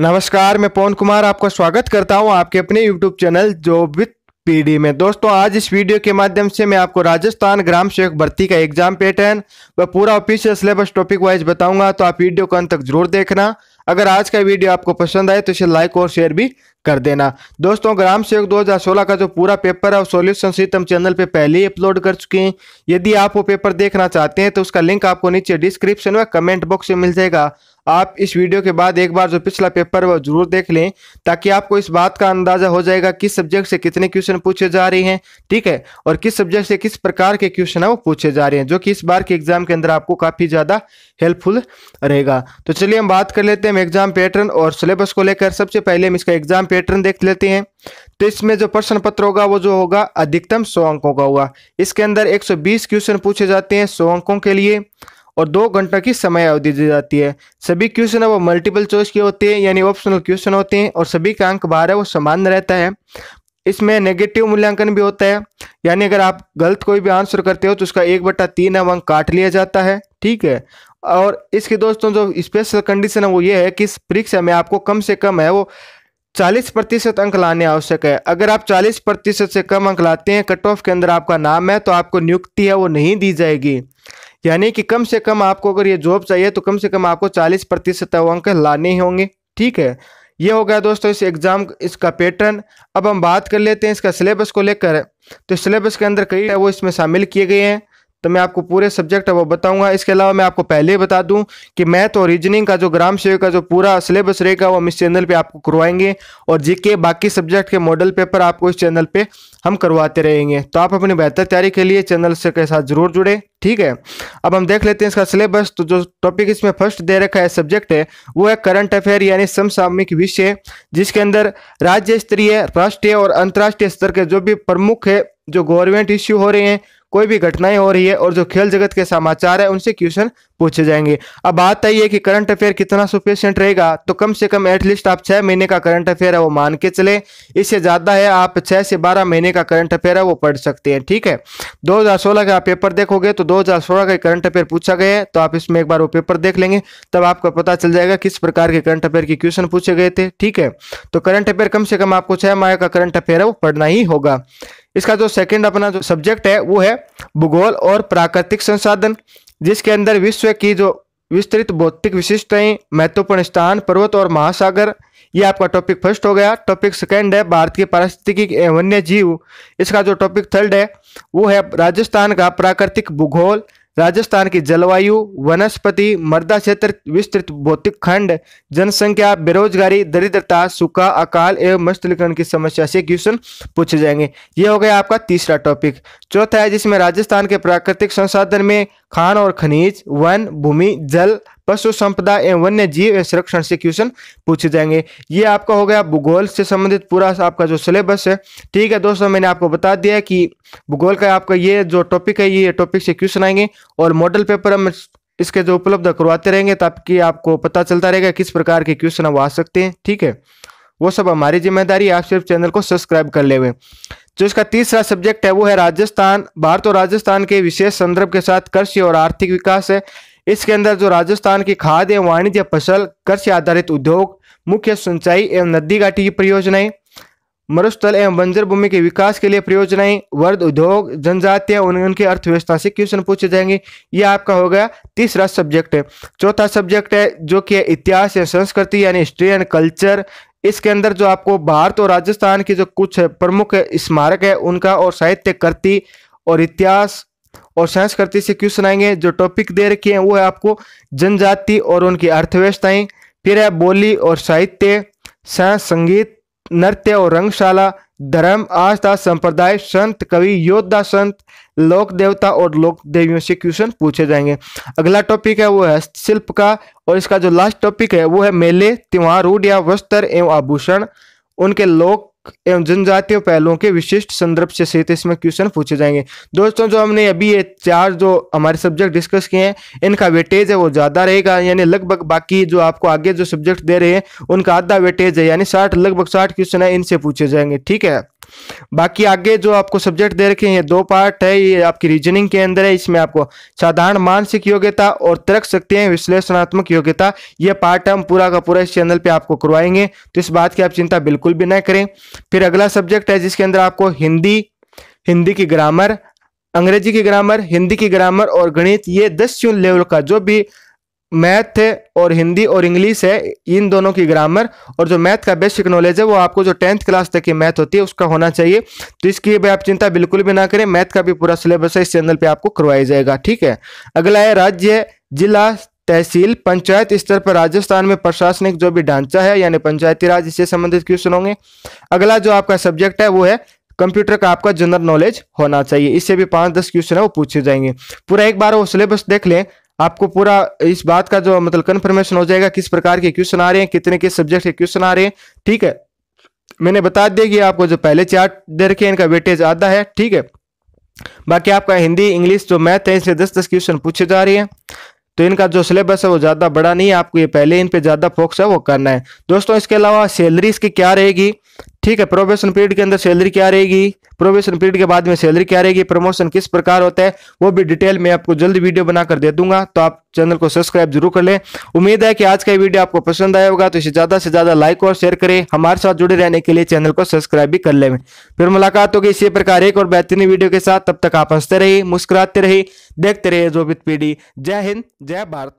नमस्कार मैं पवन कुमार आपका स्वागत करता हूं आपके अपने यूट्यूब चैनल जो विथ पीडी में दोस्तों आज इस वीडियो के माध्यम से मैं आपको राजस्थान ग्राम सेवक भर्ती का एग्जाम पैटर्न व पूरा ऑफिशियल सिलेबस टॉपिक वाइज बताऊंगा तो आप वीडियो को अंत तक जरूर देखना अगर आज का वीडियो आपको पसंद आए तो इसे लाइक और शेयर भी कर देना दोस्तों ग्राम सेवक 2016 का जो पूरा पेपर है वो सोल्यूशन सीट हम चैनल पे पहले ही अपलोड कर चुके हैं यदि आप वो पेपर देखना चाहते हैं तो उसका लिंक आपको नीचे डिस्क्रिप्शन में कमेंट बॉक्स में मिल जाएगा आप इस वीडियो के बाद एक बार जो पिछला पेपर है वो जरूर देख लें ताकि आपको इस बात का अंदाजा हो जाएगा किस सब्जेक्ट से कितने क्वेश्चन पूछे जा रहे हैं ठीक है और किस सब्जेक्ट से किस प्रकार के क्वेश्चन है वो पूछे जा रहे हैं जो कि इस बार के एग्जाम के अंदर आपको काफ़ी ज़्यादा हेल्पफुल रहेगा तो चलिए हम बात कर लेते हैं एग्जाम पैटर्न और सिलेबस को लेकर सबसे पहले हम इसका एग्जाम पैटर्न पैटर्न देख लेते हैं तो इसमें जो प्रश्न पत्र होगा वो जो होगा अधिकतम सौ अंकों का होगा इसके अंदर 120 क्वेश्चन पूछे जाते हैं सौ अंकों के लिए और दो घंटों की समय अवधि दी जाती है सभी क्वेश्चन वो मल्टीपल चॉइस के होते हैं यानी ऑप्शनल क्वेश्चन होते हैं और सभी का अंक बाहर है वो समान रहता है इसमें नेगेटिव मूल्यांकन भी होता है यानी अगर आप गलत कोई भी आंसर करते हो तो उसका एक बटा तीन अंक काट लिया जाता है ठीक है और इसके दोस्तों जो स्पेशल कंडीशन है वो ये है कि इस परीक्षा में आपको कम से कम है वो 40 प्रतिशत अंक लाने आवश्यक है अगर आप 40 प्रतिशत से कम अंक लाते हैं कट ऑफ के अंदर आपका नाम है तो आपको नियुक्ति है वो नहीं दी जाएगी यानी कि कम से कम आपको अगर ये जॉब चाहिए तो कम से कम आपको 40 प्रतिशत अंक लाने ही होंगे ठीक है ये हो गया दोस्तों इस एग्ज़ाम इसका पैटर्न अब हम बात कर लेते हैं इसका सिलेबस को लेकर तो सिलेबस के अंदर कई है वो इसमें शामिल किए गए हैं तो मैं आपको पूरे सब्जेक्ट वो बताऊंगा इसके अलावा मैं आपको पहले ही बता दूं कि मैथ और रीजनिंग का जो ग्राम सेवक का जो पूरा सिलेबस रहेगा वो हम इस चैनल पे आपको करवाएंगे और जीके बाकी सब्जेक्ट के मॉडल पेपर आपको इस चैनल पे हम करवाते रहेंगे तो आप अपनी बेहतर तैयारी के लिए चैनल से के साथ जरूर जुड़े ठीक है अब हम देख लेते हैं इसका सिलेबस तो जो टॉपिक इसमें फर्स्ट दे रखा है सब्जेक्ट है वो है करंट अफेयर यानी समसामयिक विषय जिसके अंदर राज्य स्तरीय राष्ट्रीय और अंतर्राष्ट्रीय स्तर के जो भी प्रमुख है जो गवर्नमेंट इश्यू हो रहे हैं कोई भी घटनाएं हो रही है और जो खेल जगत के समाचार है उनसे क्वेश्चन पूछे जाएंगे अब बात आई है कि करंट अफेयर कितना सुफिशियंट रहेगा तो कम से कम एटलीस्ट आप छह महीने का करंट अफेयर है वो मान के चले इससे ज़्यादा है आप छह से बारह महीने का करंट अफेयर है वो पढ़ सकते हैं ठीक है 2016 का पेपर देखोगे तो 2016 का करंट अफेयर पूछा गया है तो आप इसमें एक बार वो पेपर देख लेंगे तब आपको पता चल जाएगा किस प्रकार के करंट अफेयर के क्वेश्चन पूछे गए थे ठीक है तो करंट अफेयर कम से कम आपको छह माह का करंट अफेयर है वो पढ़ना ही होगा इसका जो सेकंड अपना जो सब्जेक्ट है वो है भूगोल और प्राकृतिक संसाधन जिसके अंदर विश्व की जो विस्तृत भौतिक विशिष्टताएं महत्वपूर्ण स्थान पर्वत और महासागर ये आपका टॉपिक फर्स्ट हो गया टॉपिक सेकंड है भारत की पारिस्थितिकी वन्य जीव इसका जो टॉपिक थर्ड है वो है राजस्थान का प्राकृतिक भूगोल राजस्थान की जलवायु वनस्पति मर्दा क्षेत्र विस्तृत भौतिक खंड जनसंख्या बेरोजगारी दरिद्रता सूखा अकाल एवं मस्तलीकरण की समस्या से क्वेश्चन पूछे जाएंगे ये हो गया आपका तीसरा टॉपिक चौथा है जिसमें राजस्थान के प्राकृतिक संसाधन में खान और खनिज वन भूमि जल पशु संपदा एवं वन्य जीव संरक्षण से क्वेश्चन पूछे जाएंगे ये आपका हो गया भूगोल से संबंधित पूरा आपका जो सिलेबस है ठीक है दोस्तों मैंने आपको बता दिया कि भूगोल का आपका ये जो टॉपिक है ये टॉपिक से क्वेश्चन आएंगे और मॉडल पेपर हम इसके जो उपलब्ध करवाते रहेंगे ताकि आपको पता चलता रहेगा किस प्रकार के क्वेश्चन अब आ सकते हैं ठीक है वो सब हमारी जिम्मेदारी आप सिर्फ चैनल को सब्सक्राइब कर ले हुए जो इसका तीसरा सब्जेक्ट है वो है राजस्थान भारत और राजस्थान के विशेष संदर्भ के साथ कृषि और आर्थिक विकास है इसके अंदर जो राजस्थान की खाद्य एवं वाणिज्य फसल कृषि आधारित उद्योग मुख्य सिंचाई एवं नदी घाटी की परियोजनाएं मरुस्थल एवं बंजर भूमि के विकास के लिए परियोजनाएं वर्ध उद्योग जनजातीय उनके अर्थव्यवस्था से क्वेश्चन पूछे जाएंगे ये आपका हो गया तीसरा सब्जेक्ट है चौथा सब्जेक्ट है जो कि इतिहास या संस्कृति यानी हिस्ट्री एंड कल्चर इसके अंदर जो आपको भारत और राजस्थान की जो कुछ प्रमुख स्मारक है उनका और साहित्य कृति और इतिहास और सहस करते से क्वेश्चन आएंगे जो टॉपिक दे रखे हैं वो है आपको जनजाति और उनकी अर्थव्यवस्थाएं फिर है बोली और साहित्य सह संगीत नृत्य और रंगशाला धर्म आस्था संप्रदाय संत कवि योद्धा संत लोक देवता और लोक देवियों से क्वेश्चन पूछे जाएंगे अगला टॉपिक है वो है हस्तशिल्प का और इसका जो लास्ट टॉपिक है वो है मेले त्योहार रूढ़िया वस्त्र एवं आभूषण उनके लोक एवं जनजातीय पहलुओं के विशिष्ट संदर्भ से सहित इसमें क्वेश्चन पूछे जाएंगे दोस्तों जो हमने अभी ये चार जो हमारे सब्जेक्ट डिस्कस किए हैं इनका वेटेज है वो ज़्यादा रहेगा यानी लगभग बाकी जो आपको आगे जो सब्जेक्ट दे रहे हैं उनका आधा वेटेज है यानी साठ लगभग साठ क्वेश्चन है इनसे पूछे जाएंगे ठीक है बाकी आगे जो आपको सब्जेक्ट दे रखे हैं ये दो पार्ट है ये आपकी रीजनिंग के अंदर है इसमें आपको साधारण मानसिक योग्यता और तर्क शक्ति विश्लेषणात्मक योग्यता ये पार्ट हम पूरा का पूरा इस चैनल पे आपको करवाएंगे तो इस बात की आप चिंता बिल्कुल भी ना करें फिर अगला सब्जेक्ट है जिसके अंदर आपको हिंदी हिंदी की ग्रामर अंग्रेजी की ग्रामर हिंदी की ग्रामर और गणित ये दस लेवल का जो भी मैथ है और हिंदी और इंग्लिश है इन दोनों की ग्रामर और जो मैथ का बेसिक नॉलेज है वो आपको जो टेंथ क्लास तक की मैथ होती है उसका होना चाहिए तो इसकी भी आप चिंता बिल्कुल भी ना करें मैथ का भी पूरा सिलेबस है इस चैनल पे आपको करवाया जाएगा ठीक है अगला है राज्य जिला तहसील पंचायत स्तर पर राजस्थान में प्रशासनिक जो भी ढांचा है यानी पंचायती राज इससे संबंधित क्वेश्चन होंगे अगला जो आपका सब्जेक्ट है वो है कंप्यूटर का आपका जनरल नॉलेज होना चाहिए इससे भी पांच दस क्वेश्चन है वो पूछे जाएंगे पूरा एक बार वो सिलेबस देख लें आपको पूरा इस बात का जो मतलब कन्फर्मेशन हो जाएगा किस प्रकार के क्वेश्चन आ रहे हैं कितने किस सब्जेक्ट के क्वेश्चन आ रहे हैं ठीक है मैंने बता दिया कि आपको जो पहले चार्ट दे रखे हैं इनका वेटेज आधा है ठीक है बाकी आपका हिंदी इंग्लिश जो मैथ है इनसे दस दस क्वेश्चन पूछे जा रहे हैं तो इनका जो सिलेबस है वो ज़्यादा बड़ा नहीं है आपको ये पहले इन पे ज़्यादा फोकस है वो करना है दोस्तों इसके अलावा सैलरी इसकी क्या रहेगी ठीक है प्रोबेशन पीरियड के अंदर सैलरी क्या रहेगी प्रोबेशन पीरियड के बाद में सैलरी क्या रहेगी प्रमोशन किस प्रकार होता है वो भी डिटेल में आपको जल्द वीडियो बनाकर दे दूंगा तो आप चैनल को सब्सक्राइब जरूर कर लें उम्मीद है कि आज का वीडियो आपको पसंद आया होगा तो इसे ज्यादा से ज्यादा लाइक और शेयर करें हमारे साथ जुड़े रहने के लिए चैनल को सब्सक्राइब भी कर ले फिर मुलाकात होगी इसी प्रकार एक और बेहतरीन वीडियो के साथ तब तक आप हंसते रहिए मुस्कुराते रहिए देखते रहिए भी पीढ़ी जय हिंद जय भारत